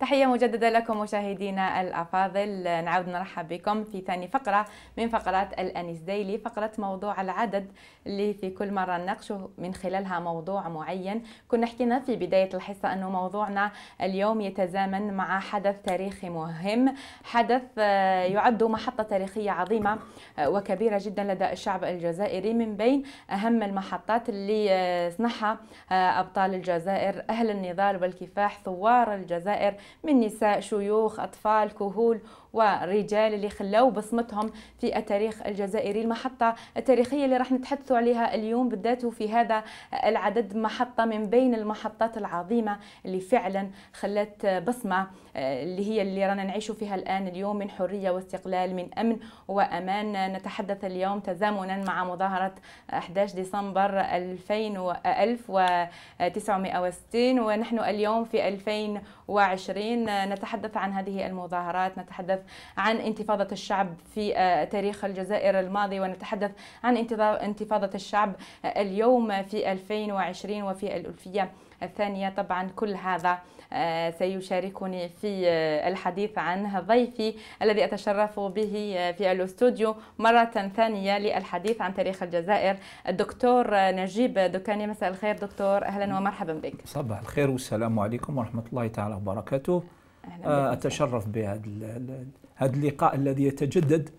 تحية مجددة لكم مشاهدينا الأفاضل نعود نرحب بكم في ثاني فقرة من فقرات الأنيس ديلي فقرة موضوع العدد اللي في كل مرة نناقشه من خلالها موضوع معين كنا حكينا في بداية الحصة أنه موضوعنا اليوم يتزامن مع حدث تاريخي مهم حدث آه، يعد محطة تاريخية عظيمة آه، وكبيرة جدا لدى الشعب الجزائري من بين أهم المحطات اللي آه، صنعها أبطال الجزائر أهل النضال والكفاح ثوار الجزائر من نساء شيوخ أطفال كهول ورجال اللي خلاو بصمتهم في التاريخ الجزائري المحطة التاريخية اللي راح نتحدثوا عليها اليوم بالذات في هذا العدد محطة من بين المحطات العظيمة اللي فعلا خلت بصمة اللي هي اللي رانا نعيش فيها الآن اليوم من حرية واستقلال من أمن وأمان نتحدث اليوم تزامنا مع مظاهرة 11 ديسمبر 1960 ونحن اليوم في 2020 نتحدث عن هذه المظاهرات نتحدث نتحدث عن انتفاضة الشعب في آه، تاريخ الجزائر الماضي ونتحدث عن انتفاضة الشعب آه، اليوم في 2020 وفي الألفية الثانية طبعا كل هذا آه، سيشاركني في الحديث عنه ضيفي الذي أتشرف به في الاستوديو مرة ثانية للحديث عن تاريخ الجزائر الدكتور نجيب دكاني مساء الخير دكتور أهلا نعم. ومرحبا بك صباح الخير والسلام عليكم ورحمة الله تعالى وبركاته آه، أتشرف بهذا هذا اللقاء الذي يتجدد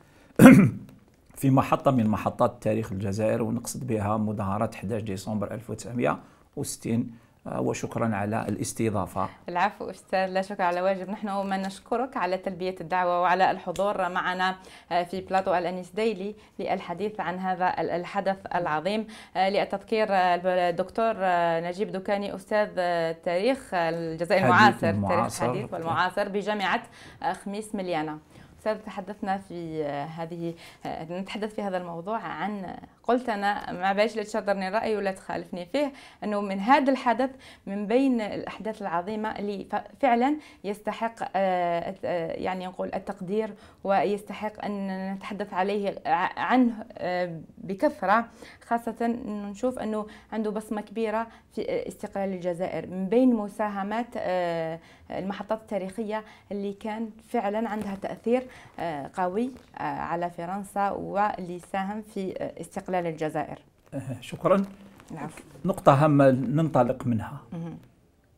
في محطة من محطات تاريخ الجزائر ونقصد بها مظاهرات 11 ديسمبر 1960 وشكرا على الاستضافة العفو أستاذ لا شكر على واجب نحن ما نشكرك على تلبية الدعوة وعلى الحضور معنا آه، في بلاطو الأنيس ديلي للحديث عن هذا الحدث العظيم آه، للتذكير آه، الدكتور نجيب دوكاني أستاذ تاريخ الجزائر المعاصر تاريخ الحديث والمعاصر بجامعة خميس مليانة أستاذ تحدثنا في هذه نتحدث في هذا الموضوع عن قلت انا ما باش لا تشاطرني رايي ولا تخالفني فيه انه من هذا الحدث من بين الاحداث العظيمه اللي فعلا يستحق آه، آه، يعني نقول التقدير ويستحق ان نتحدث عليه عنه آه، بكثره خاصه انه نشوف انه عنده بصمه كبيره في استقلال الجزائر من بين مساهمات المحطات التاريخيه اللي كان فعلا عندها تاثير قوي على فرنسا واللي ساهم في استقلال للجزائر أه، شكرا العفو. نعم. نقطة هامة ننطلق منها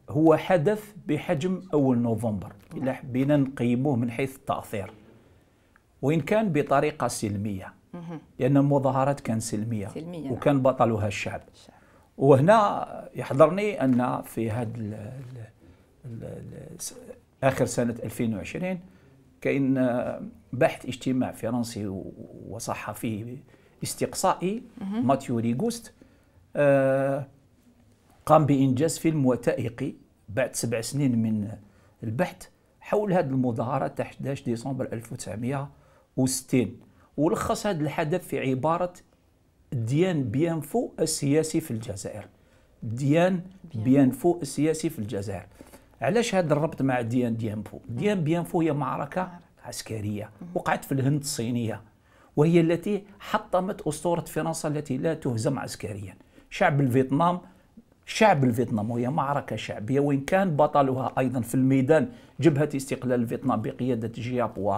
هو حدث بحجم أول نوفمبر نعم. إلا حبينا نقيموه من حيث التأثير وإن كان بطريقة سلمية لأن المظاهرات كانت سلمية, سلمية وكان نعم. بطلها الشعب, الشعب. وهنا يحضرني أن في هذا آخر سنة 2020 كاين بحث اجتماع فرنسي وصحفي استقصائي ماتيو ريغوست آه، قام بإنجاز فيلم وثائقي بعد سبع سنين من البحث حول هذه المظاهرة تاع 11 ديسمبر 1960 ولخص هذا الحدث في عبارة ديان بيانفو السياسي في الجزائر ديان بيانفو السياسي في الجزائر علاش هذا الربط مع ديان بيانفو ديان بيانفو هي معركة عسكرية وقعت في الهند الصينية وهي التي حطمت أسطورة فرنسا التي لا تهزم عسكريا شعب الفيتنام شعب الفيتنام وهي معركة شعبية وإن كان بطلها أيضا في الميدان جبهة استقلال الفيتنام بقيادة جياب و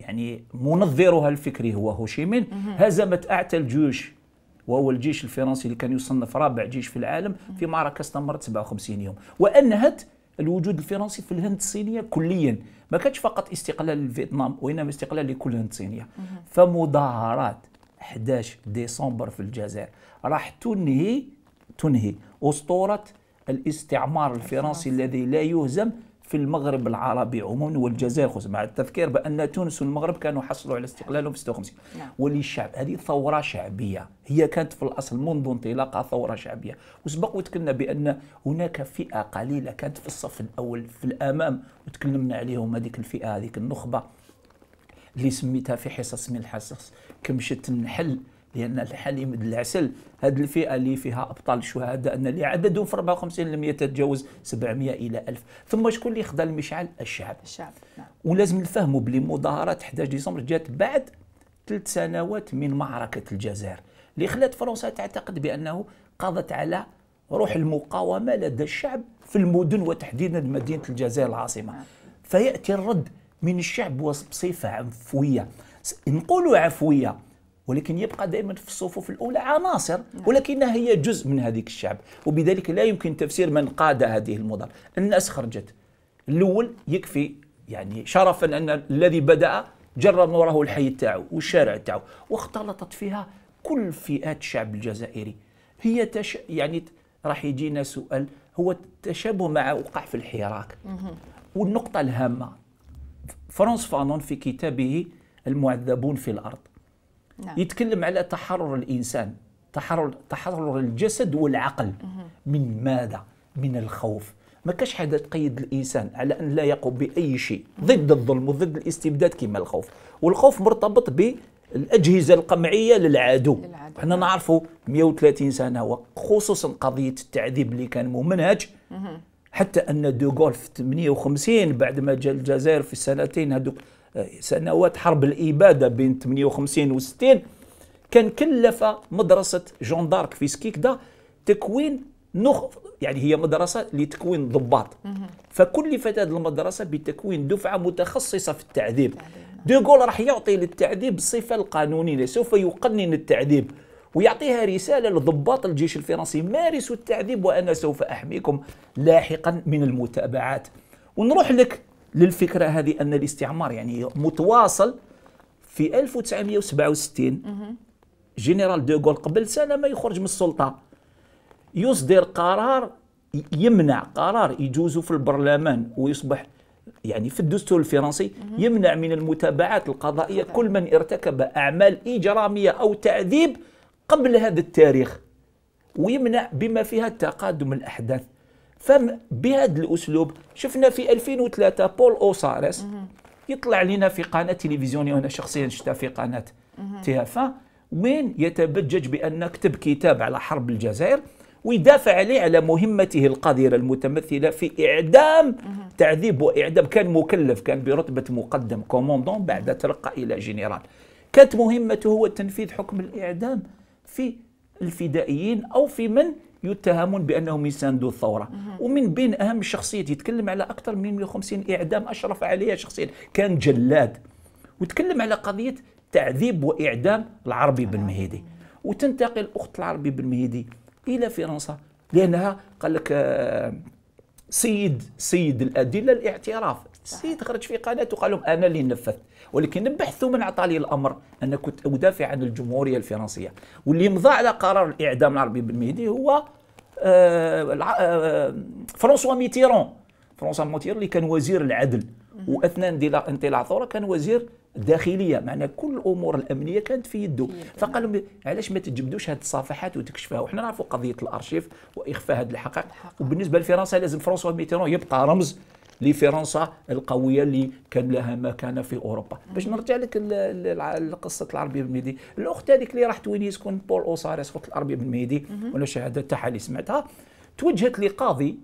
يعني منظرها الفكري هو هوشيمين هزمت أعتى الجيوش وهو الجيش الفرنسي اللي كان يصنف رابع جيش في العالم في معركة استمرت 57 يوم وأنهت الوجود الفرنسي في الهند الصينية كليا ما كانش فقط استقلال لفيتنام وانما استقلال لكل الصينيه فمظاهرات 11 ديسمبر في الجزائر راح تنهي تنهي اسطوره الاستعمار الفرنسي الذي لا يهزم في المغرب العربي عموما والجزائر خصوصا مع التذكير بان تونس والمغرب كانوا حصلوا على استقلالهم في 56 نعم. هذه ثوره شعبيه هي كانت في الاصل منذ انطلاقها ثوره شعبيه وسبق وتكلمنا بان هناك فئه قليله كانت في الصف الاول في الامام وتكلمنا عليهم هذيك الفئه هذيك النخبه اللي سميتها في حصص من الحصص كمشت النحل لان الحليم العسل هذه الفئه اللي فيها ابطال الشهداء ان اللي عددهم في 54 لم يتجاوز 700 الى 1000 ثم شكون اللي خدا المشعل الشعب الشعب نعم. ولازم نفهموا بلي مظاهرات 11 ديسمبر جات بعد ثلاث سنوات من معركه الجزائر اللي خلات فرنسا تعتقد بانه قضت على روح المقاومه لدى الشعب في المدن وتحديدا مدينه الجزائر العاصمه نعم. فياتي الرد من الشعب بصفه عفويه نقولوا عفويه ولكن يبقى دائما في الصفوف الاولى عناصر نعم. ولكنها هي جزء من هذيك الشعب وبذلك لا يمكن تفسير من قاد هذه المظاهره الناس خرجت الاول يكفي يعني شرفا ان الذي بدا جرب وراه الحي تاعو والشارع تاعو واختلطت فيها كل فئات الشعب الجزائري هي تش يعني راح يجينا سؤال هو التشابه مع وقع في الحراك والنقطه الهامه فرانس فانون في كتابه المعذبون في الارض نعم. يتكلم على تحرر الانسان تحرر تحرر الجسد والعقل من ماذا من الخوف ما كاش حدا تقيد الانسان على ان لا يقوم باي شيء ضد الظلم وضد الاستبداد كما الخوف والخوف مرتبط بالاجهزه القمعيه للعدو حنا نعرفوا 130 سنه وخصوصا قضيه التعذيب اللي كان ممنهج حتى ان دوغول في 58 بعد ما جا الجزائر في السنتين هذوك سنوات حرب الاباده بين 58 و 60 كان كلف مدرسه جون دارك في سكيكدا تكوين نخ يعني هي مدرسه لتكوين ضباط فكلفت هذه المدرسه بتكوين دفعه متخصصه في التعذيب نعم. ديغول راح يعطي للتعذيب الصفه القانونيه سوف يقنن التعذيب ويعطيها رسالة لضباط الجيش الفرنسي مارسوا التعذيب وأنا سوف أحميكم لاحقا من المتابعات ونروح لك للفكره هذه ان الاستعمار يعني متواصل في 1967 جنرال دوغول قبل سنه ما يخرج من السلطه يصدر قرار يمنع قرار يجوز في البرلمان ويصبح يعني في الدستور الفرنسي يمنع من المتابعات القضائيه كل من ارتكب اعمال اجراميه او تعذيب قبل هذا التاريخ ويمنع بما فيها تقادم الاحداث فبهذا الاسلوب شفنا في 2003 بول اوساريس يطلع لنا في قناه تلفزيونيه وانا شخصيا شفتها في قناه تي اف وين يتبجج بان كتب كتاب على حرب الجزائر ويدافع عليه على مهمته القذرة المتمثلة في إعدام تعذيب وإعدام كان مكلف كان برتبة مقدم كوموندون بعد ترقى إلى جنرال كانت مهمته هو تنفيذ حكم الإعدام في الفدائيين أو في من يتهمون بانهم يساندوا الثوره ومن بين اهم الشخصيات يتكلم على اكثر من 150 اعدام اشرف عليها شخصيا كان جلاد وتكلم على قضيه تعذيب واعدام العربي بن مهيدي وتنتقل اخت العربي بن مهيدي الى فرنسا لانها قال لك آه، سيد سيد الادله الاعتراف سيد خرج في قناه وقال لهم انا اللي نفذت ولكن بحثوا من عطى لي الامر انا كنت ادافع عن الجمهوريه الفرنسيه واللي مضى على قرار الاعدام العربي بالمهدي هو آه، آه، فرانسوا ميتيرون فرانسوا ميتيرون اللي كان وزير العدل واثناء انطلاق الثوره كان وزير الداخليه معنى كل الامور الامنيه كانت في يده فقال لهم علاش ما تجبدوش هذه الصفحات وتكشفها وحنا نعرفوا قضيه الارشيف واخفاء هذه الحقائق وبالنسبه لفرنسا لازم فرانسوا ميتيرون يبقى رمز لفرنسا القويه اللي كان لها مكانه في اوروبا باش نرجع لك لقصه العربي بن مهدي الاخت هذيك اللي راحت تونس كون بول اوساريس اخت العربي بن مهدي ولا شهاده تاعها اللي سمعتها توجهت لقاضي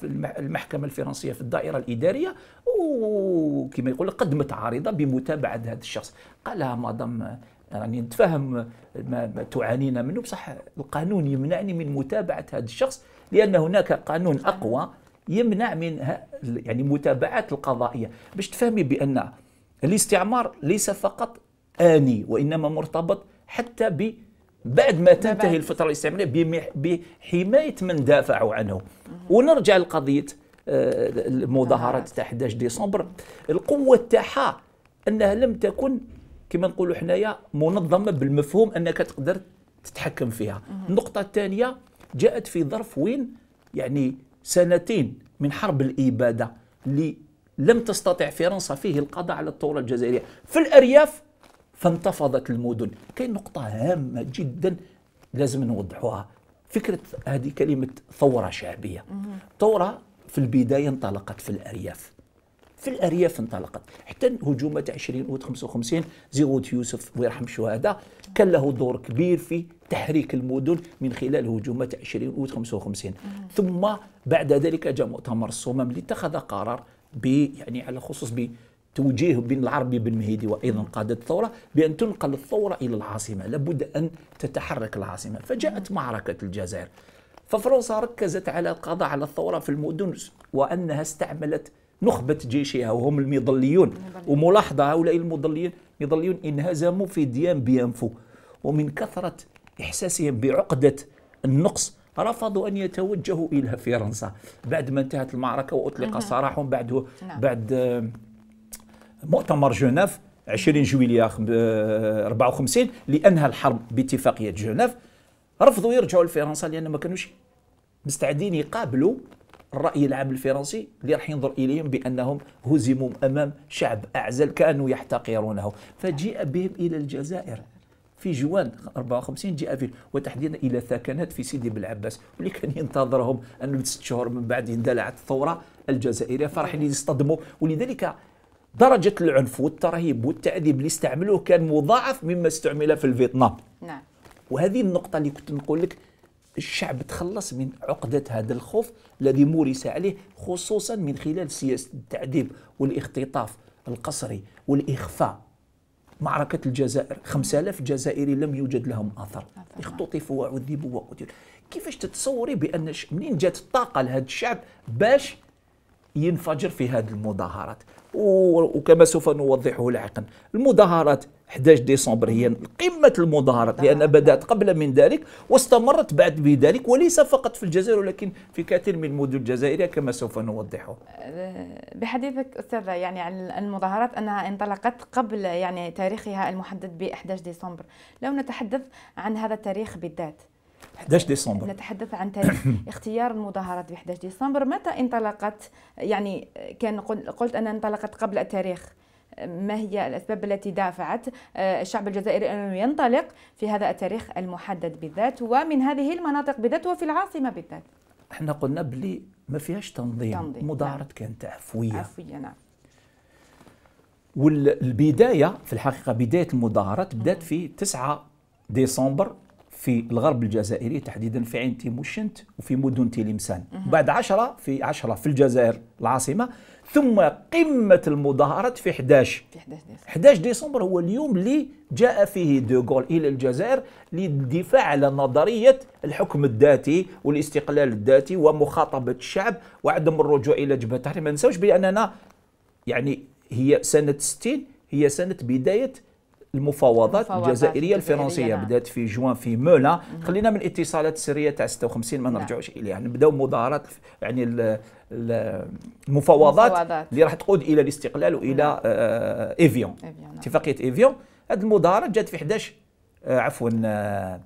في المحكمه الفرنسيه في الدائره الاداريه وكما يقول قدمت عارضه بمتابعه هذا الشخص قالها مدام يعني نتفهم ما تعانينا منه بصح القانون يمنعني من متابعه هذا الشخص لان هناك قانون اقوى يمنع من يعني متابعات القضائيه باش تفهمي بان الاستعمار ليس فقط اني وانما مرتبط حتى ب بعد ما تنتهي الفترة الاستعمارية بحماية من دافعوا عنه ونرجع لقضية المظاهرات آه، تاع 11 ديسمبر القوة تاعها أنها لم تكن كما نقولوا حنايا منظمة بالمفهوم أنك تقدر تتحكم فيها النقطة الثانية جاءت في ظرف وين يعني سنتين من حرب الإبادة اللي لم تستطع فرنسا فيه القضاء على الثورة الجزائرية في الأرياف فانتفضت المدن كاين نقطة هامة جدا لازم نوضحوها فكرة هذه كلمة ثورة شعبية ثورة في البداية انطلقت في الأرياف في الأرياف انطلقت حتى هجومة 20 و 55 زيغوت يوسف ويرحم الشهداء كان له دور كبير في تحريك المدن من خلال هجومة 20 و 55 ثم بعد ذلك جاء مؤتمر الصمم اللي اتخذ قرار ب يعني على خصوص ب توجيه بين العربي بن مهيدي وايضا قاده الثوره بان تنقل الثوره الى العاصمه، لابد ان تتحرك العاصمه، فجاءت معركه الجزائر. ففرنسا ركزت على القضاء على الثوره في المدن وانها استعملت نخبه جيشها وهم المظليون وملاحظه هؤلاء المظليون مظليون انهزموا في ديان بينفو ومن كثره احساسهم بعقده النقص رفضوا ان يتوجهوا الى فرنسا بعد ما انتهت المعركه واطلق سراحهم بعده نعم. بعد مؤتمر جنيف 20 جويلية 54 لأنها الحرب باتفاقية جنيف رفضوا يرجعوا لفرنسا لأن ما كانوش مستعدين يقابلوا الرأي العام الفرنسي اللي راح ينظر إليهم بأنهم هزموا أمام شعب أعزل كانوا يحتقرونه فجيء بهم إلى الجزائر في جوان 54 جاء فيه وتحديدا الى ثكنات في سيدي بلعباس واللي كان ينتظرهم انه ست شهور من بعد اندلعت الثوره الجزائريه فرح يصطدموا ولذلك درجة العنف والترهيب والتعذيب اللي استعملوه كان مضاعف مما استعمل في الفيتنام نعم وهذه النقطة اللي كنت نقول لك الشعب تخلص من عقدة هذا الخوف الذي مورس عليه خصوصا من خلال سياسة التعذيب والاختطاف القسري والإخفاء معركة الجزائر 5000 جزائري لم يوجد لهم أثر نعم. اختطفوا وعذبوا وقتلوا كيفاش تتصوري بأن منين جات الطاقة لهذا الشعب باش ينفجر في هذه المظاهرات وكما سوف نوضحه لاحقا المظاهرات 11 ديسمبر هي قمة المظاهرات لأن بدأت قبل من ذلك واستمرت بعد بذلك وليس فقط في الجزائر ولكن في كثير من المدن الجزائرية كما سوف نوضحه بحديثك أستاذة يعني عن المظاهرات أنها انطلقت قبل يعني تاريخها المحدد ب 11 ديسمبر لو نتحدث عن هذا التاريخ بالذات 11 ديسمبر نتحدث عن تاريخ اختيار المظاهرات ب 11 ديسمبر متى انطلقت يعني كان قلت أنها انطلقت قبل التاريخ ما هي الأسباب التي دافعت آه، الشعب الجزائري أنه ينطلق في هذا التاريخ المحدد بالذات ومن هذه المناطق بالذات وفي العاصمة بالذات احنا قلنا بلي ما فيهاش تنظيم, تنظيم. مظاهرة نعم. كانت عفوية عفوية نعم والبداية في الحقيقة بداية المظاهرات بدأت في 9 ديسمبر في الغرب الجزائري تحديدا في عين تيم وشنت وفي مدن تيليمسان بعد عشرة في عشرة في الجزائر العاصمة ثم قمة المظاهرات في 11 في 11 ديسمبر 11 ديسمبر هو اليوم اللي جاء فيه دوغول إلى الجزائر للدفاع على نظرية الحكم الذاتي والاستقلال الذاتي ومخاطبة الشعب وعدم الرجوع إلى جبهة التحرير ما ننساوش بأننا يعني هي سنة 60 هي سنة بداية المفاوضات الجزائريه الفرنسيه نعم. بدات في جوان في مولا خلينا من الاتصالات السريه تاع 56 ما نعم. نرجعوش اليها نبداو مظاهرات يعني المفاوضات اللي راح تقود الى الاستقلال والى نعم. آه، ايفيون اتفاقيه ايفيون هذه المظاهرات جات في 11 آه، عفوا آه،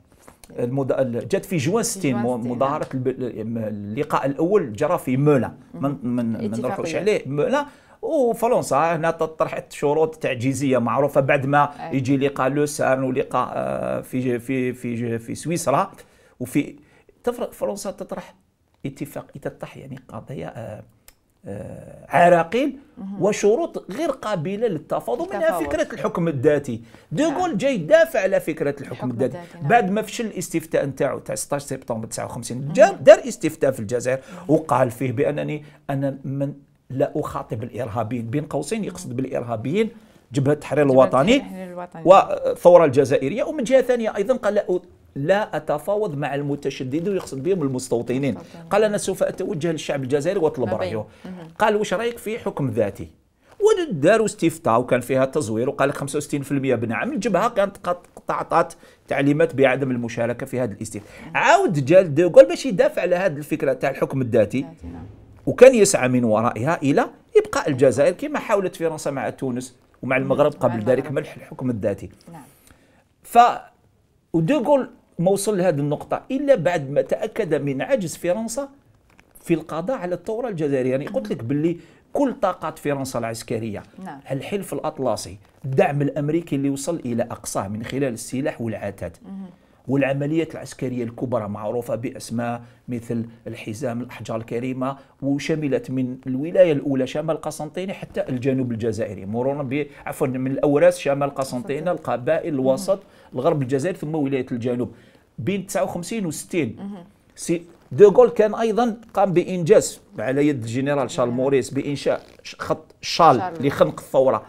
المد... جات في جوان 60 مظاهره اللقاء الاول جرى في مولا من من ما نروحوش عليه مولا وفرنسا هنا طرحت شروط تعجيزيه معروفه بعد ما يجي لقاء لوسان ولقاء آه، في في في في سويسرا وفي فرنسا تطرح اتفاق تطرح يعني قضايا آه، آه، عراقيل وشروط غير قابله للتفاوض منها فكره الحكم الذاتي دوغول نعم. جاي دافع على فكره الحكم الذاتي نعم. بعد ما فشل الاستفتاء نتاعو تاع 16 سبتمبر 59 دار استفتاء في الجزائر وقال فيه بانني انا من لا أخاطب الإرهابيين بين قوسين يقصد بالإرهابيين جبهة التحرير الوطني والثورة الجزائرية ومن جهة ثانية أيضا قال لا أتفاوض مع المتشددين ويقصد بهم المستوطنين قال أنا سوف أتوجه للشعب الجزائري وأطلب رأيه قال واش رأيك في حكم ذاتي وداروا استفتاء وكان فيها تزوير وقال 65% بنعم الجبهه كانت تعطات تعليمات بعدم المشاركه في هذا الاستفتاء عاود جا قال باش يدافع على هذه الفكره تاع الحكم الذاتي وكان يسعى من ورائها الى ابقاء الجزائر كما حاولت فرنسا مع تونس ومع المغرب قبل ذلك ملح الحكم الذاتي نعم ف ودوغول ما وصل لهذه النقطة إلا بعد ما تأكد من عجز فرنسا في القضاء على الثورة الجزائرية يعني قلت لك باللي كل طاقات فرنسا العسكرية نعم. الحلف الأطلسي الدعم الأمريكي اللي وصل إلى أقصاه من خلال السلاح والعتاد والعمليات العسكرية الكبرى معروفة بأسماء مثل الحزام الأحجار الكريمة وشملت من الولاية الأولى شمال قسنطينة حتى الجنوب الجزائري مرورا عفوا من الأوراس شمال قسنطينة القبائل الوسط الغرب الجزائري ثم ولاية الجنوب بين 59 و 60 سي دوغول كان ايضا قام بانجاز على يد الجنرال شارل موريس بانشاء خط شال لخنق الثوره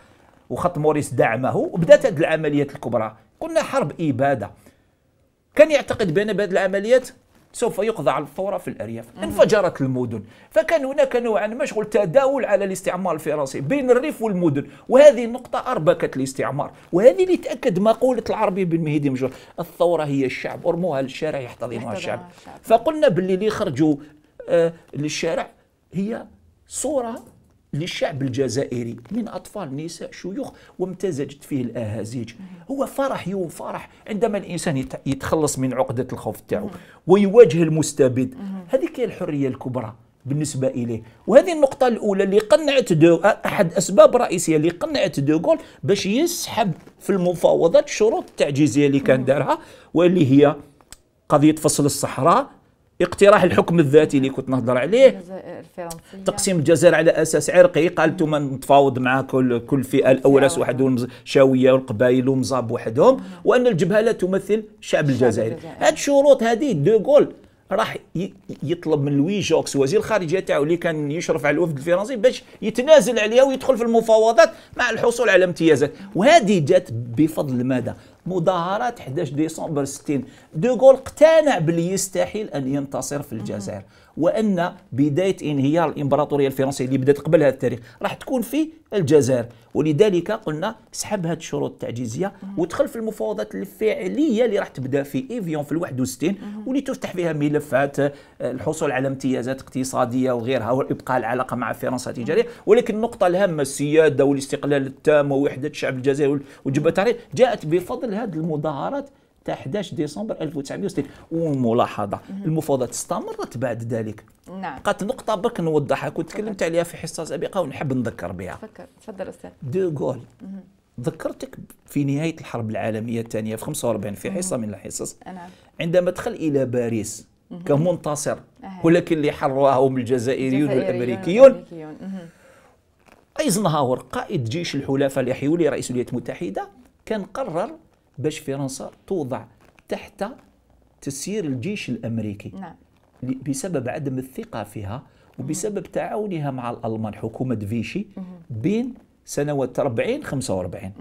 وخط موريس دعمه وبدات هذه العمليات الكبرى قلنا حرب اباده كان يعتقد بأن بهذه العمليات سوف يقضى على الثورة في الأرياف انفجرت المدن فكان هناك نوعا ما شغل تداول على الاستعمار الفرنسي بين الريف والمدن وهذه النقطة أربكت الاستعمار وهذه اللي تأكد مقولة العربي بن مهدي مجر الثورة هي الشعب ارموها للشارع يحتضنها الشعب. الشعب فقلنا باللي اللي خرجوا آه للشارع هي صورة للشعب الجزائري من أطفال نساء شيوخ وامتزجت فيه الأهازيج هو فرح يوم فرح عندما الإنسان يتخلص من عقدة الخوف تاعه ويواجه المستبد هذه هي الحرية الكبرى بالنسبة إليه وهذه النقطة الأولى اللي قنعت دو أحد أسباب رئيسية اللي قنعت دوغول باش يسحب في المفاوضات الشروط التعجيزية اللي كان دارها واللي هي قضية فصل الصحراء اقتراح الحكم الذاتي اللي كنت نهضر عليه الجزائر الفرنسية تقسيم الجزائر على اساس عرقي قال ثم نتفاوض مع كل كل فئه الاوراس وحدهم الشاويه والقبائل ومزاب وحدهم وان الجبهه لا تمثل شعب الجزائري هاد الشروط هذه دو جول راح يطلب من لوي جوكس وزير الخارجيه تاعو اللي كان يشرف على الوفد الفرنسي باش يتنازل عليها ويدخل في المفاوضات مع الحصول على امتيازات وهذه جات بفضل ماذا مظاهرات 11 ديسمبر 60 دوغول اقتنع باللي يستحيل ان ينتصر في الجزائر وان بدايه انهيار الامبراطوريه الفرنسيه اللي بدات قبل هذا التاريخ راح تكون في الجزائر ولذلك قلنا سحب هذه الشروط التعجيزيه ودخل في المفاوضات الفعليه اللي راح تبدا في ايفيون في 61 واللي تفتح فيها ملفات آه، الحصول على امتيازات اقتصاديه وغيرها وابقاء العلاقه مع فرنسا التجاريه ولكن النقطه الهامه السياده والاستقلال التام ووحده الشعب الجزائري وجبهه جاءت بفضل هذه المظاهرات حتى 11 ديسمبر 1960 والملاحظه المفاوضات استمرت بعد ذلك نعم بقات نقطه برك نوضحها كنت تكلمت عليها في حصه سابقه ونحب نذكر بها تفكر تفضل استاذ دوغول ذكرتك في نهايه الحرب العالميه الثانيه في 45 في حصه من الحصص أه، نعم عندما دخل الى باريس كمنتصر أه. ولكن اللي حرواها هم الجزائريون والامريكيون ايزنهاور قائد جيش الحلفاء اليحيولي رئيس الولايات المتحده كان قرر باش فرنسا توضع تحت تسيير الجيش الامريكي نعم. بسبب عدم الثقه فيها وبسبب تعاونها مع الالمان حكومه فيشي بين سنوات 40 45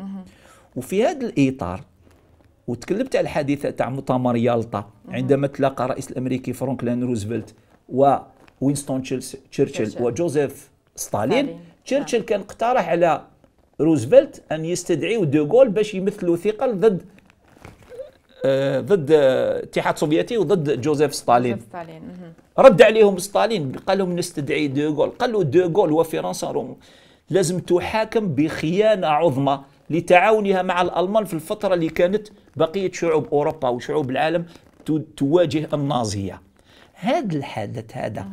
وفي هذا الاطار وتكلمت على الحادثه تاع مؤتمر يالطا عندما تلاقى الرئيس الامريكي فرانكلين روزفلت ووينستون تشرشل وجوزيف ستالين تشرشل نعم. كان اقترح على روزفلت ان يستدعيوا دوغول باش يمثلوا ثقل ضد آه ضد آه، الاتحاد السوفيتي وضد جوزيف ستالين ستالين رد عليهم ستالين قال لهم نستدعي دوغول قال له دوغول وفرنسا روم لازم تحاكم بخيانه عظمى لتعاونها مع الالمان في الفتره اللي كانت بقيه شعوب اوروبا وشعوب العالم تواجه النازيه هذا الحدث هذا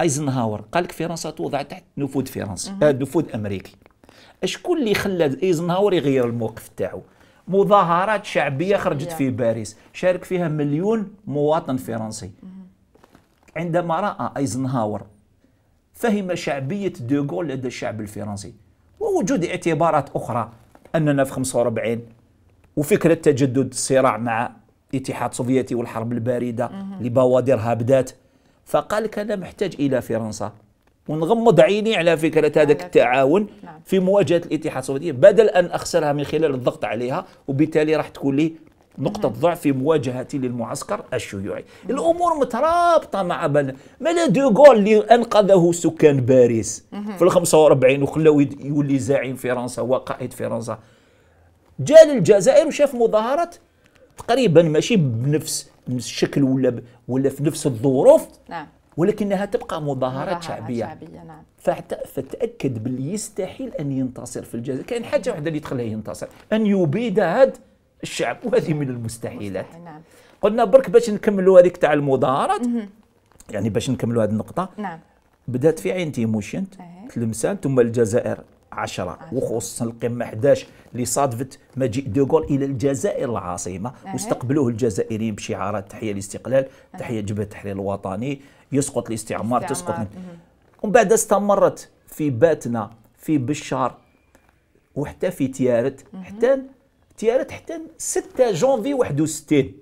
ايزنهاور قال لك فرنسا توضع تحت نفوذ فرنسي آه، نفوذ امريكي شكون اللي خلى ايزنهاور يغير الموقف تاعو مظاهرات شعبيه خرجت yeah. في باريس شارك فيها مليون مواطن فرنسي عندما راى ايزنهاور فهم شعبيه دوغول لدى الشعب الفرنسي ووجود اعتبارات اخرى اننا في 45 وفكره تجدد الصراع مع الاتحاد السوفيتي والحرب البارده لبوادرها اللي بوادرها بدات فقال لك انا محتاج الى فرنسا ونغمض عيني على فكرة هذاك التعاون نعم. في مواجهة الاتحاد السوفيتي بدل أن أخسرها من خلال الضغط عليها وبالتالي راح تكون لي نقطة نعم. ضعف في مواجهتي للمعسكر الشيوعي مم. نعم. الأمور مترابطة مع بل مالا دوغول اللي أنقذه سكان باريس مم. في الخمسة واربعين وخلاو يولي زعيم فرنسا وقائد فرنسا جاء للجزائر وشاف مظاهرات تقريبا ماشي بنفس الشكل ولا ولا في نفس الظروف نعم. ولكنها تبقى مظاهرات شعبيه, شعبية نعم. فتاكد باللي يستحيل ان ينتصر في الجزائر كاين حاجه واحده أيوة. اللي تخليه ينتصر ان يبيد هذا الشعب وهذه من المستحيلات مستحيل نعم. قلنا برك باش نكملوا هذيك تاع المظاهرات يعني باش نكملوا هذه النقطه نعم بدات في عين تيموشنت تلمسان ثم الجزائر 10 وخصوصا القمه 11 اللي صادفت مجيء دوغول الى الجزائر العاصمه واستقبلوه الجزائريين بشعارات تحيه الاستقلال تحيه جبهه التحرير الوطني يسقط الاستعمار تسقط ومن بعد استمرت في باتنا في بشار وحتى في تيارت حتى تيارت حتى 6 جونفي 61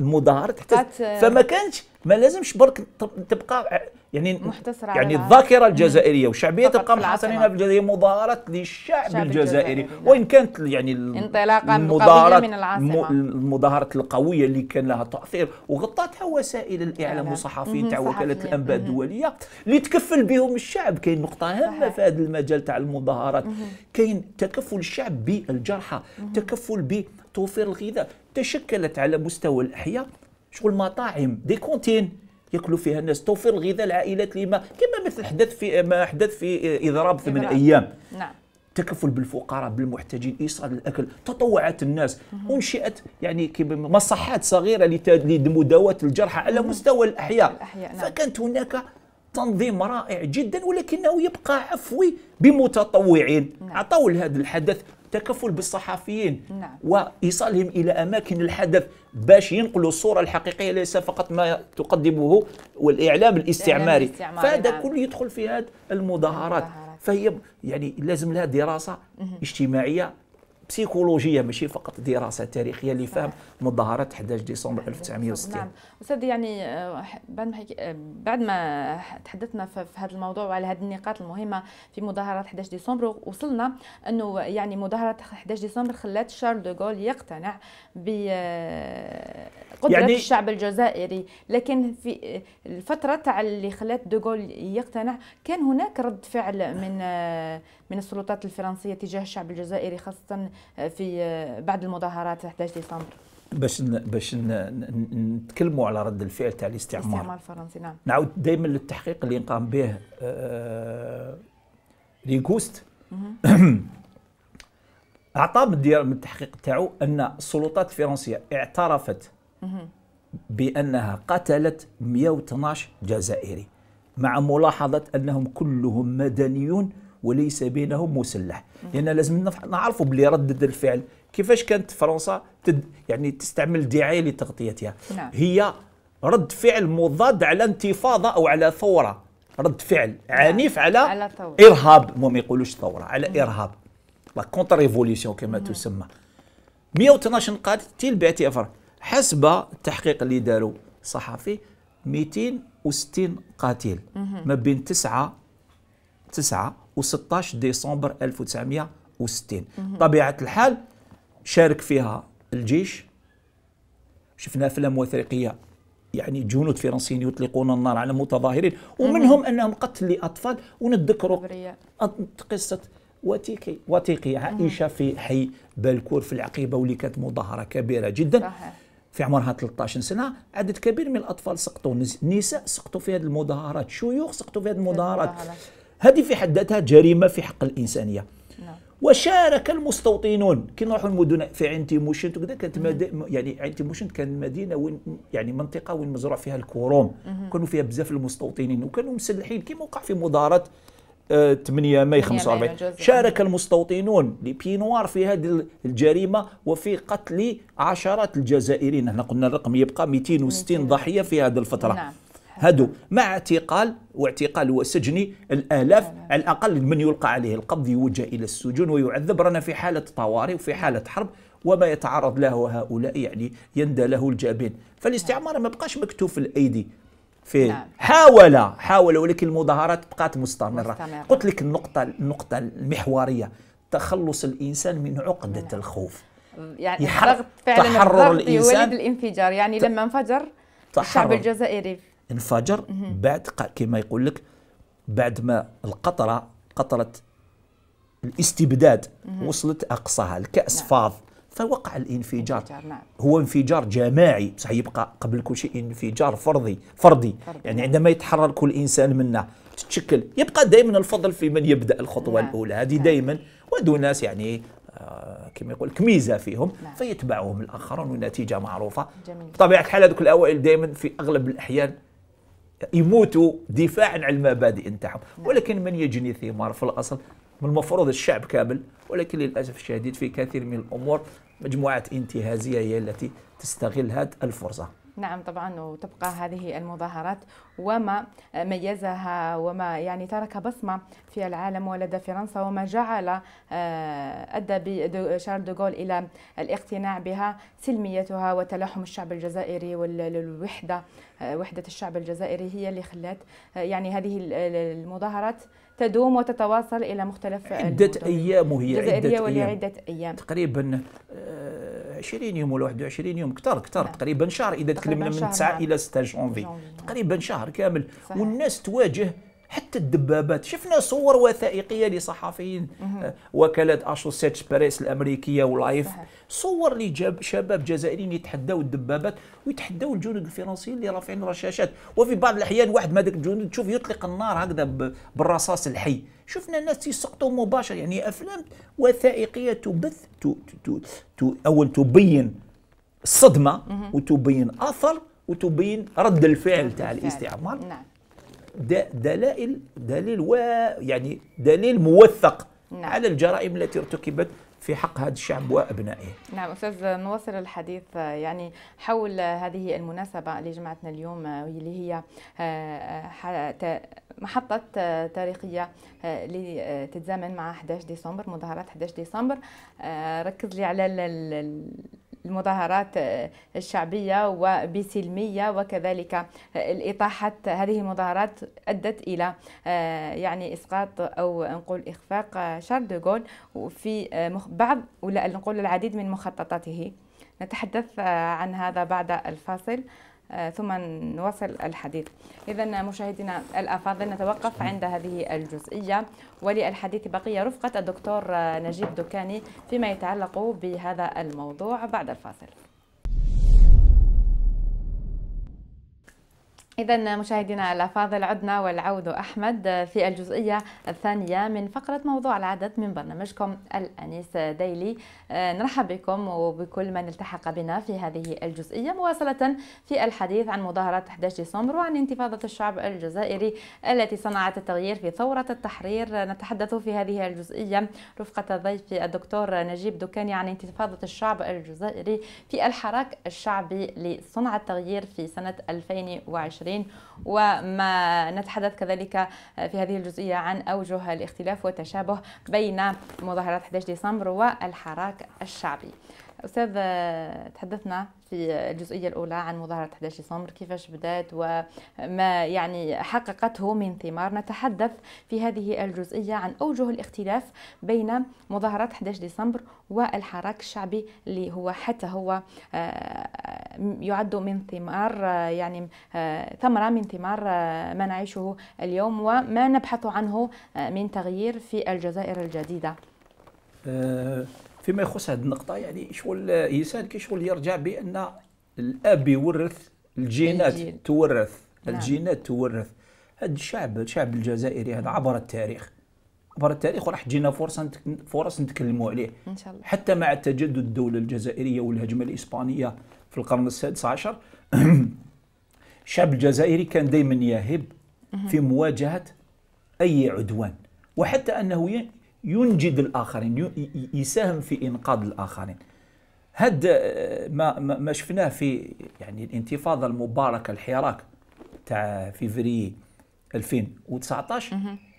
المظاهرات حتى فما كانش ما لازمش برك تبقى يعني محتصرة يعني الذاكره الجزائريه وشعبيه القمح الحسنيه في الجزائر مظاهره للشعب الجزائري وان كانت يعني انطلاقا مظاهره من العاصمه المظاهره القويه اللي كان لها تاثير وغطاتها وسائل الاعلام والصحفيين تاع وكاله الانباء الدوليه اللي تكفل بهم الشعب كاين نقطه هامه في هذا المجال تاع المظاهرات كاين تكفل الشعب بالجرحى تكفل بتوفير الغذاء تشكلت على مستوى الاحياء شغل مطاعم دي كونتين ياكلوا فيها الناس توفير الغذاء العائلات لما كما مثل حدث في ما حدث في اضراب ثمان نعم. ايام نعم تكفل بالفقراء بالمحتاجين ايصال الاكل تطوعت الناس انشئت يعني مصحات صغيره لمداواه الجرحى على مستوى الاحياء, الأحياء نعم. فكانت هناك تنظيم رائع جدا ولكنه يبقى عفوي بمتطوعين نعم. عطوا لهذا الحدث التكفل بالصحفيين نعم. وايصالهم الى اماكن الحدث باش ينقلوا الصوره الحقيقيه ليس فقط ما تقدمه والاعلام الاستعماري, فهذا نعم. كله يدخل في هذه المظاهرات فهي يعني لازم لها دراسه اجتماعيه بسيكولوجيه ماشي فقط دراسه تاريخيه لفهم مظاهرات 11 ديسمبر 1960 نعم استاذ يعني آه، بعد ما حكي آه، بعد ما تحدثنا في هذا الموضوع وعلى هذه النقاط المهمه في مظاهرات 11 ديسمبر وصلنا انه يعني مظاهره 11 ديسمبر خلات شارل دوغول يقتنع ب آه، قدرة يعني الشعب الجزائري لكن في الفترة تاع اللي خلات دوغول يقتنع كان هناك رد فعل من من السلطات الفرنسية تجاه الشعب الجزائري خاصة في بعد المظاهرات 11 ديسمبر باش باش نتكلموا على رد الفعل تاع الاستعمار الاستعمار الفرنسي نعم نعاود دائما للتحقيق اللي قام به آه... اعطى من التحقيق تاعو ان السلطات الفرنسيه اعترفت بأنها قتلت 112 جزائري مع ملاحظة أنهم كلهم مدنيون وليس بينهم مسلح لأن يعني لازم نعرفوا بلي ردد الفعل كيفاش كانت فرنسا تد يعني تستعمل دعاية لتغطيتها نعم. هي رد فعل مضاد على انتفاضة أو على ثورة رد فعل نعم. عنيف على, على ثورة. إرهاب ما يقولوش ثورة على مم. إرهاب لا كونتر ريفوليسيون كما مم. تسمى 112 قاتل باعتبار حسب التحقيق اللي داروا صحفي 260 قتيل ما بين 9 9 و 16 ديسمبر 1960 طبيعه الحال شارك فيها الجيش شفنا افلام وثائقيه يعني جنود فرنسيين يطلقون النار على متظاهرين ومنهم انهم قتل لاطفال ونتذكروا قصه وتيكي وتيكي عائشه في حي بالكور في العقيبه واللي كانت مظاهره كبيره جدا صحيح. في عمرها 13 سنه عدد كبير من الاطفال سقطوا نساء سقطوا في هذه المظاهرات شيوخ سقطوا في هذه المظاهرات هذه في حد ذاتها جريمه في حق الانسانيه نعم. وشارك المستوطنون كي نروحوا المدن في عين تيموشنت وكذا كانت يعني عين تيموشنت كان مدينه وين يعني منطقه وين مزروع فيها الكروم كانوا فيها بزاف المستوطنين وكانوا مسلحين كما وقع في مظاهرات 8 ماي 45 شارك المستوطنون لبينوار في هذه الجريمه وفي قتل عشرات الجزائريين احنا قلنا الرقم يبقى 260 ضحيه في هذه الفتره نعم. هادو مع اعتقال واعتقال وسجن الالاف على نعم. الاقل من يلقى عليه القبض يوجه الى السجون ويعذب رانا في حاله طوارئ وفي حاله حرب وما يتعرض له هؤلاء يعني يندى له الجابين فالاستعمار ما بقاش مكتوف الايدي في نعم. حاول حاول ولكن المظاهرات بقات مستمرة. مستمرة قلت لك النقطة النقطة المحورية تخلص الإنسان من عقدة نعم. الخوف يعني الضغط فعلا تحرر الإنسان يولد الانفجار يعني لما انفجر تحرر. الشعب الجزائري انفجر بعد كما يقول لك بعد ما القطرة قطرة الاستبداد وصلت أقصاها الكأس نعم. فاض فوقع الانفجار نعم. هو انفجار جماعي بصح يبقى قبل كل شيء انفجار فردي فردي يعني نعم. عندما يتحرر كل انسان منا تتشكل يبقى دائما الفضل في من يبدا الخطوه نعم. الاولى هذه نعم. دائما ودو ناس يعني آه كما يقول كميزه فيهم نعم. فيتبعهم الاخرون والنتيجه معروفه جميل. بطبيعه الحال هذوك الاوائل دائما في اغلب الاحيان يموتوا دفاعا عن المبادئ نتاعهم نعم. ولكن من يجني ثمار في الاصل من المفروض الشعب كامل ولكن للاسف الشديد في كثير من الامور مجموعات انتهازيه هي التي تستغل هذه الفرصه نعم طبعا وتبقى هذه المظاهرات وما ميزها وما يعني ترك بصمة في العالم ولدى فرنسا وما جعل آه، أدى شارل دوغول إلى الاقتناع بها سلميتها وتلاحم الشعب الجزائري والوحدة آه، وحدة الشعب الجزائري هي اللي خلت آه، يعني هذه المظاهرات تدوم وتتواصل الى مختلف عده ايام وهي عده ولا ايام عده ايام تقريبا 20 آه، يوم ولا 21 يوم كثر كثر نعم. تقريبا شهر اذا تكلمنا من 9 نعم. الى 6 جونفي نعم. تقريبا شهر كامل صحيح. والناس تواجه حتى الدبابات شفنا صور وثائقيه لصحفيين آه، وكاله اشوسيت باريس الامريكيه ولايف صور لشباب جزائريين يتحداوا الدبابات ويتحداوا الجنود الفرنسيين اللي رافعين الرشاشات وفي بعض الاحيان واحد من الجنود تشوف يطلق النار هكذا بالرصاص الحي شفنا الناس تيسقطوا مباشر يعني افلام وثائقيه تبث تو تو تو اول تبين الصدمه وتبين اثر وتبين رد الفعل تاع الاستعمار نعم. دلائل دليل و يعني دليل موثق نعم. على الجرائم التي ارتكبت في حق هذا الشعب وابنائه. نعم استاذ نواصل الحديث يعني حول هذه المناسبه اللي جمعتنا اليوم واللي هي آه، آه، محطة آه، تاريخية اللي تتزامن مع 11 ديسمبر مظاهرات 11 ديسمبر ركز لي على المظاهرات آه، الشعبية وبسلمية وكذلك آه، الإطاحة هذه المظاهرات أدت إلى آه، يعني إسقاط أو نقول إخفاق شارل دوغول في بعض ولا نقول العديد من مخططاته نتحدث عن هذا بعد الفاصل آه، ثم نواصل الحديث إذا مشاهدينا الأفاضل نتوقف عند هذه الجزئية وللحديث بقية رفقة الدكتور آه، نجيب دكاني فيما يتعلق بهذا الموضوع بعد الفاصل إذا مشاهدينا الأفاضل عدنا والعود أحمد في الجزئية الثانية من فقرة موضوع العدد من برنامجكم الأنيس ديلي آه، نرحب بكم وبكل من التحق بنا في هذه الجزئية مواصلة في الحديث عن مظاهرة 11 ديسمبر وعن انتفاضة الشعب الجزائري التي صنعت التغيير في ثورة التحرير نتحدث في هذه الجزئية رفقة ضيفي الدكتور نجيب دكاني عن انتفاضة الشعب الجزائري في الحراك الشعبي لصنع التغيير في سنة 2020 المواطنين وما نتحدث كذلك آه، في هذه الجزئية عن أوجه الاختلاف والتشابه بين مظاهرات 11 ديسمبر والحراك الشعبي أستاذ تحدثنا في الجزئية الأولى عن مظاهرة 11 ديسمبر كيفاش بدأت وما يعني حققته من ثمار نتحدث في هذه الجزئية عن أوجه الاختلاف بين مظاهرة 11 ديسمبر والحراك الشعبي اللي هو حتى هو آه، يعد من ثمار آه، يعني آه، ثمرة من ثمار ما نعيشه اليوم وما نبحث عنه من تغيير في الجزائر الجديدة فيما يخص هذه النقطه يعني شغل الانسان كي شغل يرجع بان الاب يورث الجينات الجين. تورث نعم. الجينات تورث هذا الشعب الشعب الجزائري هذا عبر التاريخ عبر التاريخ وراح تجينا فرصه فرص نتكلموا عليه ان شاء الله حتى مع تجدد الدوله الجزائريه والهجمه الاسبانيه في القرن السادس عشر الشعب الجزائري كان دائما يهب في مواجهه اي عدوان وحتى انه ينجد الآخرين يساهم في إنقاذ الآخرين هاد آه، ما ما شفناه في يعني الانتفاضه المباركه الحراك تاع فيفري 2019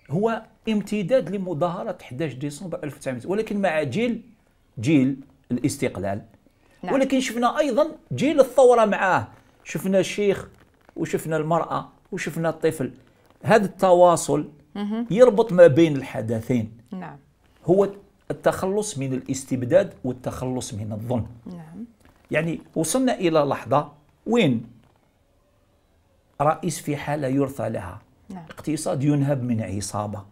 هو امتداد لمظاهره 11 ديسمبر 1900 ولكن مع جيل جيل الاستقلال نعم. ولكن شفنا ايضا جيل الثوره معاه شفنا الشيخ وشفنا المراه وشفنا الطفل هذا التواصل يربط ما بين الحدثين نعم هو التخلص من الاستبداد والتخلص من الظلم نعم يعني وصلنا إلى لحظة وين رئيس في حالة يرثى لها نعم. اقتصاد ينهب من عصابة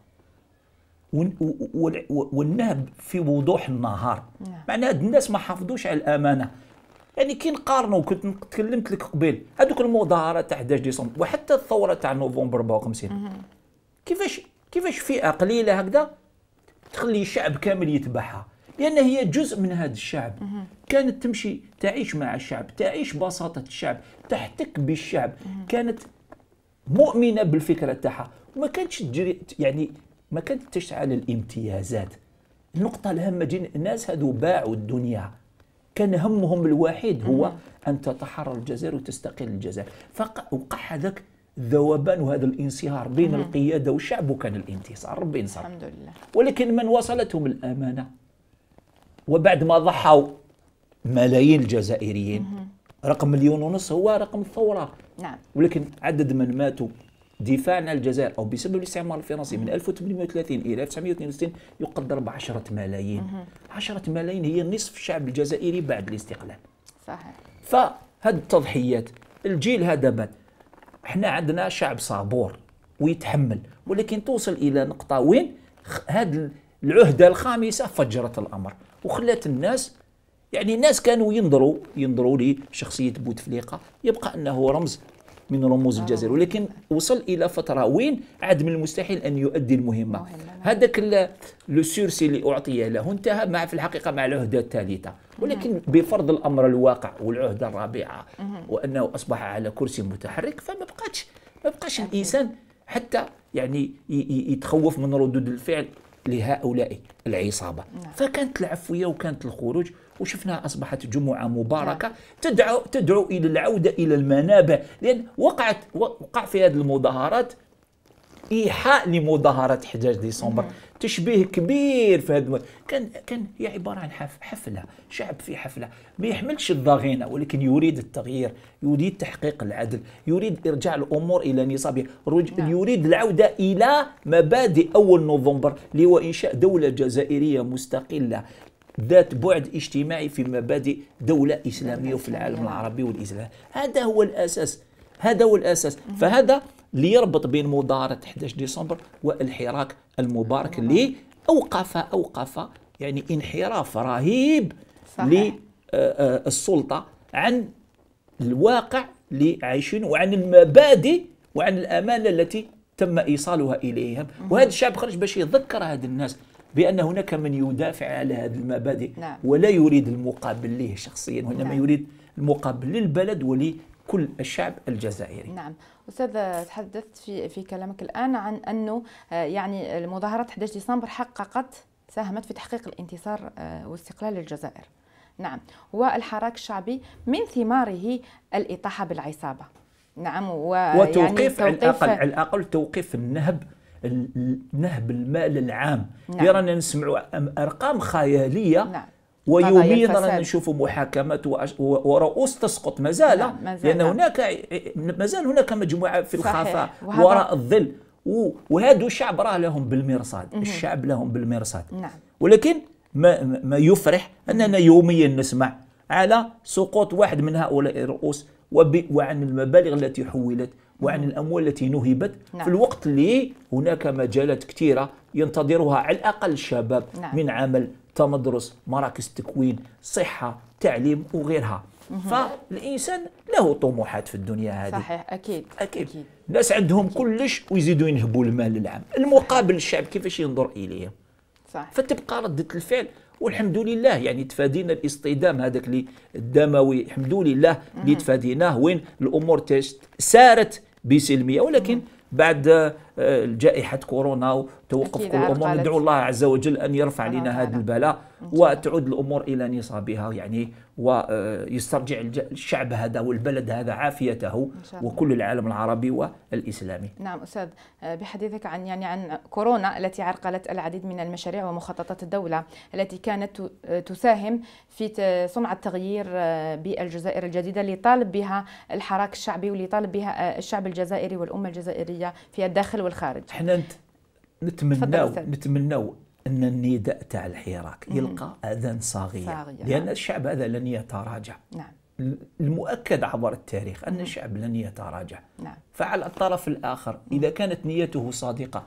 والنهب في وضوح النهار نعم. معناها الناس ما حافظوش على الأمانة يعني كي نقارنوا كنت تكلمت لك قبيل هذوك المظاهرة تاع 11 ديسمبر وحتى الثورة تاع نوفمبر 54 كيفاش كيفاش فئة قليلة هكذا تخلي شعب كامل يتبعها لان هي جزء من هذا الشعب كانت تمشي تعيش مع الشعب تعيش بساطه الشعب تحتك بالشعب كانت مؤمنه بالفكره تاعها وما كانتش تجري يعني ما كانت تشعل الامتيازات النقطة الهامة جدا الناس هذو باعوا الدنيا كان همهم الوحيد هو أن تتحرر الجزائر وتستقل الجزائر فوقع هذاك ذوبان هذا الانصهار بين مم. القيادة والشعب وكان الانتصار ربي انصر الحمد لله ولكن من وصلتهم الأمانة وبعد ما ضحوا ملايين الجزائريين رقم مليون ونص هو رقم الثورة نعم ولكن عدد من ماتوا دفاعا عن الجزائر أو بسبب الاستعمار الفرنسي من 1830 إلى 1962 يقدر ب 10 ملايين 10 ملايين هي نصف الشعب الجزائري بعد الاستقلال صحيح فهاد التضحيات الجيل هذا مات احنا عندنا شعب صابور ويتحمل ولكن توصل الى نقطه وين هذه العهده الخامسه فجرت الامر وخلات الناس يعني الناس كانوا ينظروا ينظروا لشخصيه بوتفليقه يبقى انه رمز من رموز نعم. الجزائر ولكن وصل الى فتره وين عاد من المستحيل ان يؤدي المهمه نعم. هذاك لو سورسي اللي اعطي له انتهى مع في الحقيقه مع العهده الثالثه نعم. ولكن بفرض الامر الواقع والعهده الرابعه وانه اصبح على كرسي متحرك فما بقاش ما بقاش الانسان حتى يعني يتخوف من ردود الفعل لهؤلاء العصابه فكانت العفويه وكانت الخروج وشفناها أصبحت جمعة مباركة نعم. تدعو, تدعو إلى العودة إلى المنابع لأن وقعت وقع في هذه المظاهرات ايحاء لمظاهره 11 ديسمبر نعم. تشبيه كبير في هذا كان كان هي عباره عن حفله شعب في حفله ما يحملش الضغينه ولكن يريد التغيير يريد تحقيق العدل يريد ارجاع الامور الى نصابها نعم. يريد العوده الى مبادئ اول نوفمبر اللي هو انشاء دوله جزائريه مستقله ذات بعد اجتماعي في مبادئ دولة إسلامية في العالم العربي والإسلام هذا هو الأساس هذا هو الأساس فهذا ليربط بين مظاهرة 11 ديسمبر والحراك المبارك اللي أوقف أوقف يعني انحراف رهيب للسلطة آه، آه، عن الواقع اللي عايشين وعن المبادئ وعن الأمانة التي تم إيصالها إليهم وهذا الشعب خرج باش يذكر هذا الناس بأن هناك من يدافع على هذه المبادئ نعم. ولا يريد المقابل له شخصيا وإنما نعم. يريد المقابل للبلد ولكل الشعب الجزائري نعم استاذ تحدثت في في كلامك الان عن انه آه، يعني المظاهرات 11 ديسمبر حققت ساهمت في تحقيق الانتصار آه، واستقلال الجزائر نعم والحراك الشعبي من ثماره الإطاحة بالعصابة نعم وتوقيف يعني على الأقل على الأقل توقيف النهب نهب المال العام نعم. رانا نسمعوا ارقام خياليه نعم. ويوميا رانا نشوفوا محاكمات ورؤوس تسقط مازال نعم. لان هناك هناك مازال هناك مجموعه في الخفاء وراء الظل وهادو الشعب راه لهم بالمرصاد مم. الشعب لهم بالمرصاد نعم. ولكن ما, ما يفرح اننا يوميا نسمع على سقوط واحد من هؤلاء الرؤوس وعن المبالغ التي حولت وعن الأموال التي نهبت نعم. في الوقت اللي هناك مجالات كثيرة ينتظرها على الأقل الشباب نعم. من عمل تمدرس مراكز تكوين صحة تعليم وغيرها فالانسان له طموحات في الدنيا هذه صحيح اكيد اكيد, أكيد. الناس عندهم أكيد. كلش ويزيدوا ينهبوا المال للعام المقابل الشعب كيفاش ينظر اليه صح فتبقى ردة الفعل والحمد لله يعني تفادينا الاصطدام هذاك اللي الدموي الحمد لله اللي تفاديناه وين الامور سارت بسلميه ولكن نعم. بعد آه، جائحه كورونا وتوقف كل الامور ندعو الله عز وجل ان يرفع لنا هذا البلاء وتعود الامور الى نصابها يعني ويسترجع الشعب هذا والبلد هذا عافيته وكل العالم العربي والاسلامي. نعم استاذ آه، بحديثك عن يعني عن كورونا التي عرقلت العديد من المشاريع ومخططات الدوله التي كانت آه، تساهم في صنع التغيير بالجزائر الجديده اللي طالب بها الحراك الشعبي واللي طالب بها الشعب الجزائري والامه الجزائريه في الداخل والخارج حنا نتمناو نتمناو ان النداء تاع الحراك يلقى اذان صاغيه صاغية. لان نعم. الشعب هذا لن يتراجع نعم المؤكد عبر التاريخ ان الشعب لن يتراجع نعم. فعلى الطرف الاخر اذا كانت نيته صادقه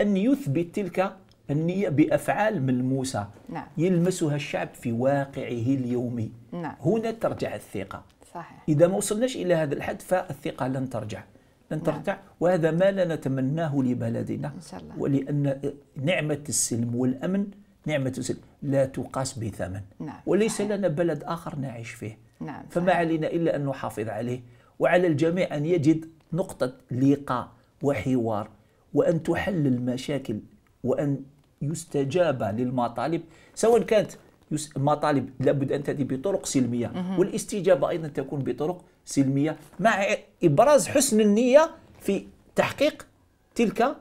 ان يثبت تلك النية بأفعال ملموسة نعم. يلمسها الشعب في واقعه اليومي نعم. هنا ترجع الثقة صحيح. إذا ما وصلناش إلى هذا الحد فالثقة لن ترجع أن نعم. ترتاح وهذا ما لا نتمناه لبلدنا إن شاء الله. ولأن نعمة السلم والأمن نعمة السلم لا تقاس بثمن نعم. وليس صحيح. لنا بلد آخر نعيش فيه نعم. فما صحيح. علينا إلا أن نحافظ عليه وعلى الجميع أن يجد نقطة لقاء وحوار وأن تحل المشاكل وأن يستجاب للمطالب سواء كانت مطالب لابد ان تاتي بطرق سلميه والاستجابه ايضا تكون بطرق سلميه مع ابراز حسن النيه في تحقيق تلك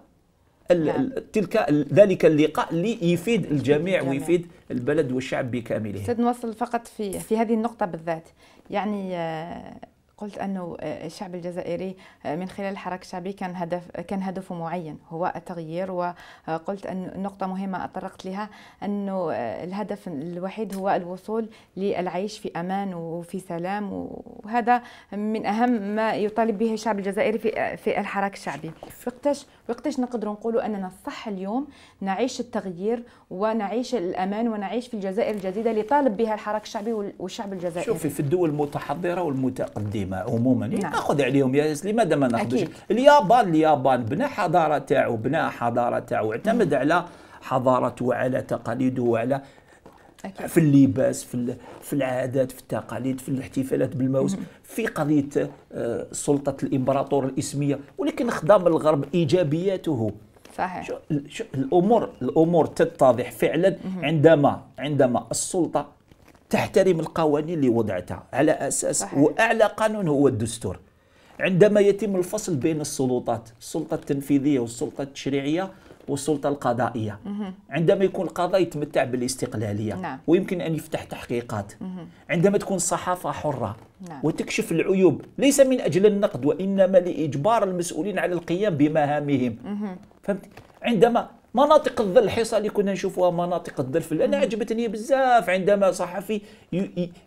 نعم. تلك ذلك اللقاء اللي يفيد الجميع ويفيد البلد والشعب بكامله. استاذ نواصل فقط في في هذه النقطة بالذات، يعني آه، قلت انه آه، الشعب الجزائري آه، من خلال الحراك الشعبي كان هدف كان هدفه معين هو التغيير وقلت آه، ان نقطه مهمه اطرقت لها انه الهدف الوحيد هو الوصول للعيش في امان وفي سلام وهذا من اهم ما يطالب به الشعب الجزائري في في الحراك الشعبي وقتاش وقتاش نقدروا نقولوا اننا صح اليوم نعيش التغيير ونعيش الامان ونعيش في الجزائر الجديده اللي طالب بها الحراك الشعبي والشعب الجزائري شوفي في الدول المتحضره والمتقدمه الكلمه عموما نعم. ناخذ عليهم يا لماذا ما ناخذش اليابان اليابان بنى حضاره تاعو بنى حضاره تاعو اعتمد على حضارته وعلى تقاليده وعلى أكيد. في اللباس في في العادات في التقاليد في الاحتفالات بالموز في قضيه آه، سلطه الامبراطور الاسميه ولكن خدام الغرب ايجابياته صحيح شو الامور الامور تتضح فعلا عندما عندما السلطه تحترم القوانين اللي وضعتها على أساس صحيح. وأعلى قانون هو الدستور عندما يتم الفصل بين السلطات السلطة التنفيذية والسلطة التشريعية والسلطة القضائية مه. عندما يكون القضاء يتمتع بالاستقلالية نعم. ويمكن أن يفتح تحقيقات مه. عندما تكون الصحافة حرة نعم. وتكشف العيوب ليس من أجل النقد وإنما لإجبار المسؤولين على القيام بمهامهم فهمت؟ عندما مناطق الظل الحصى اللي كنا نشوفوها مناطق الظل في انا عجبتني بزاف عندما صحفي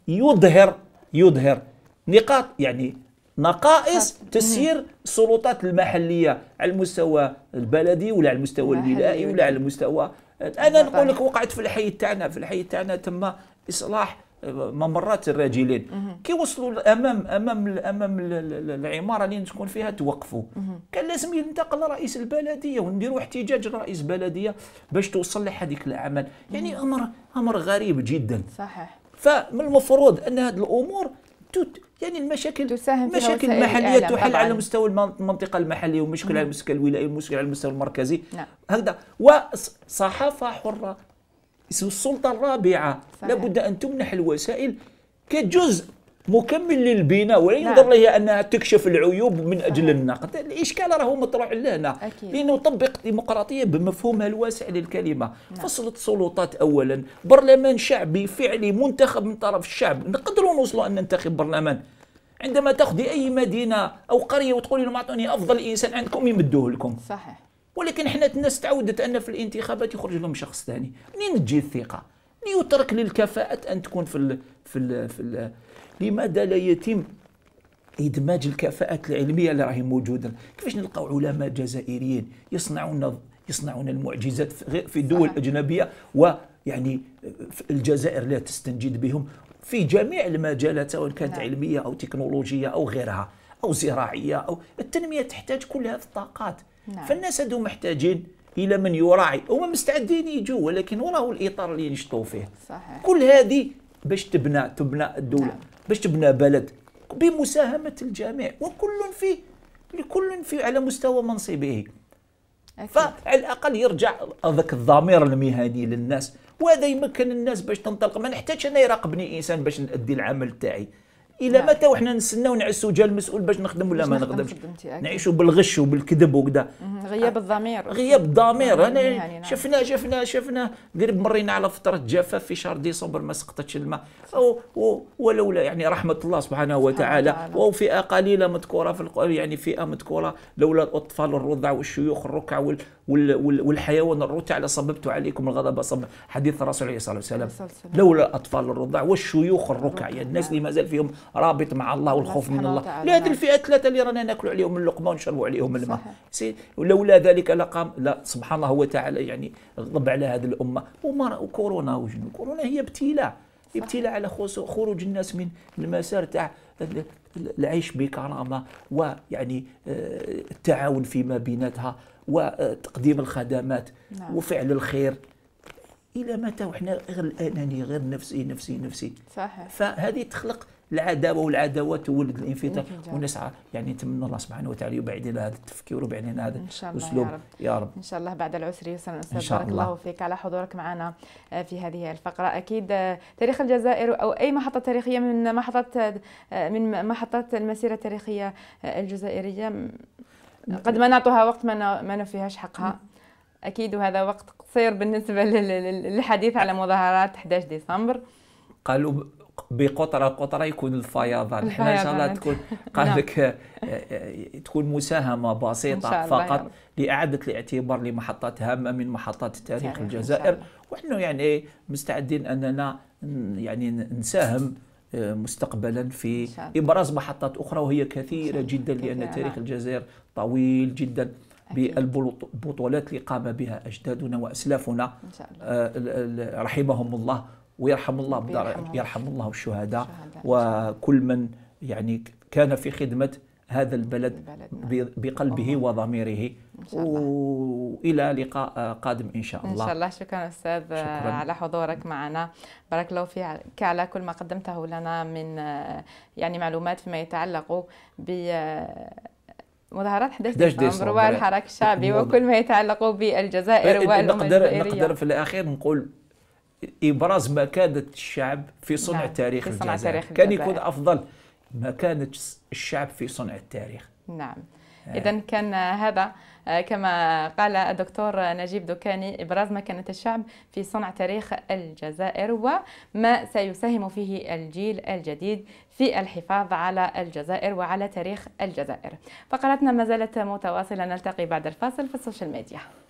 يظهر يظهر نقاط يعني نقائص تسيير السلطات المحليه على المستوى البلدي ولا على المستوى الولائي ولا على المستوى انا نقول لك وقعت في الحي تاعنا في الحي تاعنا تم اصلاح ممرات الراجلين كيوصلوا امام امام امام العماره اللي تكون فيها توقفوا كان لازم ينتقل رئيس البلديه ونديروا احتجاج رئيس بلديه باش توصل لحديك الاعمال يعني امر امر غريب جدا صحيح فمن المفروض ان هذه الامور توت يعني المشاكل تساهم مشاكل محليه تحل على مستوى المنطقه المحليه ومشكل على مستوى الولاية ومشكل على المستوى المركزي نعم. هكذا وصحافه حره اسم السلطة الرابعة صحيح. لابد أن تمنح الوسائل كجزء مكمل للبناء ولا ينظر نعم. لها انها تكشف العيوب من اجل النقد، الاشكال راهو مطروح لهنا لنطبق الديمقراطيه بمفهومها الواسع للكلمه، نعم. فصلت السلطات سلطات اولا، برلمان شعبي فعلي منتخب من طرف الشعب، نقدروا نوصلوا ان ننتخب برلمان. عندما تاخذي اي مدينه او قريه وتقولي لهم اعطوني افضل انسان عندكم يمدوه لكم. صحيح. ولكن حنا الناس تعودت ان في الانتخابات يخرج لهم شخص ثاني منين تجي الثقه ليترك للكفاءات ان تكون في الـ في الـ في الـ لماذا لا يتم ادماج الكفاءات العلميه اللي راهي موجوده كيفاش نلقاو علماء جزائريين يصنعون يصنعون المعجزات في دول اجنبيه ويعني الجزائر لا تستنجد بهم في جميع المجالات سواء كانت نعم. علميه او تكنولوجيه او غيرها او زراعيه او التنميه تحتاج كل هذه الطاقات نعم. فالناس هذو محتاجين الى من يراعي هما مستعدين يجوا ولكن وراه الاطار اللي ينشطوا فيه صحيح. كل هذه باش تبنى تبنى الدوله نعم. باش تبنى بلد بمساهمه الجميع وكل فيه لكل في على مستوى منصبه أكيد. فعلى الاقل يرجع هذاك الضمير المهني للناس وهذا يمكن الناس باش تنطلق ما نحتاجش انا يراقبني انسان باش نادي العمل تاعي الى متى وحنا نستناو ونعسوا جا المسؤول باش نخدم ولا ما نخدمش نعيشوا بالغش وبالكذب وكذا غياب أه، الضمير غياب الضمير انا يعني نعم. شفنا شفنا شفنا غير مرينا على فتره جفاف في شهر ديسمبر ما سقطتش الماء ولولا يعني رحمه الله سبحانه وتعالى وفئه قليله مذكوره في يعني فئه مذكوره لولا الاطفال الرضع والشيوخ الركع وال وال والحيوان الرتع لصببت عليكم الغضب صب حديث الرسول عليه الصلاه والسلام لولا الاطفال الرضع والشيوخ الركع يعني الناس اللي مازال فيهم رابط مع الله والخوف من الله لهذه الفئه الثلاثه اللي رانا ناكلوا عليهم اللقمه ونشربوا عليهم الماء ولولا ذلك لقام لا سبحان الله وتعالى يعني غضب على هذه الامه وما وكورونا وجنو كورونا هي ابتلاء ابتلاء على خروج الناس من المسار تاع العيش بكرامه ويعني آه، التعاون فيما بيناتها وتقديم آه، الخدمات نعم. وفعل الخير الى متى وحنا غير الاناني غير نفسي نفسي نفسي صحيح فهذه تخلق العداوه والعداوات تولد الانفتاح ونسعى يعني نتمنى الله سبحانه وتعالى يبعد لنا هذا التفكير ويبعد لنا هذا الاسلوب يا, رب. يا رب ان شاء الله بعد العسر يسرا استاذ إن شاء بارك الله. الله فيك على حضورك معنا آه، في هذه الفقره اكيد آه، تاريخ الجزائر او اي محطه تاريخيه من محطات آه، من محطات المسيره التاريخيه الجزائريه قد ما نعطوها وقت ما ما نفيهاش حقها اكيد وهذا وقت قصير بالنسبه للحديث على مظاهرات 11 ديسمبر قالوا بقطره قطره يكون الفيضان احنا ان شاء الله تكون نعم. قال لك آه، آه، تكون مساهمه بسيطه فقط لاعاده الاعتبار لمحطات هامه من محطات تاريخ الجزائر ونحن يعني إيه، مستعدين اننا يعني نساهم آه، مستقبلا في ابراز محطات اخرى وهي كثيره جدا لان تاريخ نعم. الجزائر طويل جدا بالبطولات اللي قام بها اجدادنا واسلافنا رحمهم الله ويرحم الله بدار يرحم الله الشهداء وكل من يعني كان في خدمه هذا البلد بقلبه وضميره والى لقاء قادم ان شاء الله ان شاء الله شكرا استاذ شكرا. على حضورك معنا بارك الله فيك على كل ما قدمته لنا من يعني معلومات فيما يتعلق ب مظاهرات 11 ديسمبر والحراك الشعبي وكل ما يتعلق بالجزائر إيه، إيه، والامم نقدر نقدر في الاخير نقول ابراز مكانه الشعب في صنع نعم. تاريخ في صنع الجزائر تاريخ كان يكون افضل مكانه الشعب في صنع التاريخ نعم آه. إذا كان هذا آه، كما قال الدكتور نجيب دوكاني إبراز مكانة الشعب في صنع تاريخ الجزائر وما سيساهم فيه الجيل الجديد في الحفاظ على الجزائر وعلى تاريخ الجزائر فقرتنا ما زالت متواصلة نلتقي بعد الفاصل في السوشيال ميديا